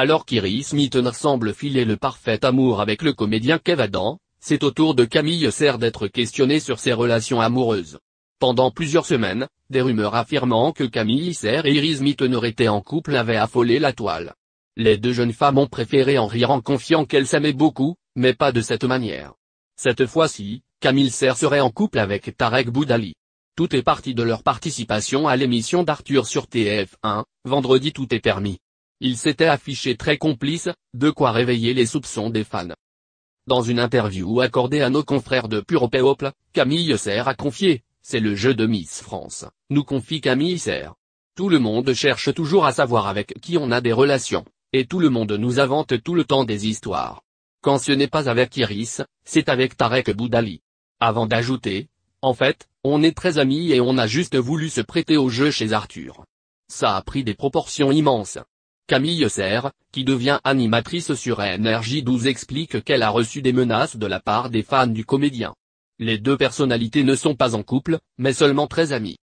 Alors qu'Iris Mittener semble filer le parfait amour avec le comédien Kev Adam, c'est au tour de Camille Serre d'être questionnée sur ses relations amoureuses. Pendant plusieurs semaines, des rumeurs affirmant que Camille Serre et Iris Mitteneur étaient en couple avaient affolé la toile. Les deux jeunes femmes ont préféré en rire en confiant qu'elles s'aimaient beaucoup, mais pas de cette manière. Cette fois-ci, Camille Serre serait en couple avec Tarek Boudali. Tout est parti de leur participation à l'émission d'Arthur sur TF1, vendredi tout est permis. Il s'était affiché très complice, de quoi réveiller les soupçons des fans. Dans une interview accordée à nos confrères de Pure Camille Serre a confié, c'est le jeu de Miss France, nous confie Camille Serre. Tout le monde cherche toujours à savoir avec qui on a des relations, et tout le monde nous invente tout le temps des histoires. Quand ce n'est pas avec Iris, c'est avec Tarek Boudali. Avant d'ajouter, en fait, on est très amis et on a juste voulu se prêter au jeu chez Arthur. Ça a pris des proportions immenses. Camille Serre, qui devient animatrice sur NRJ12 explique qu'elle a reçu des menaces de la part des fans du comédien. Les deux personnalités ne sont pas en couple, mais seulement très amies.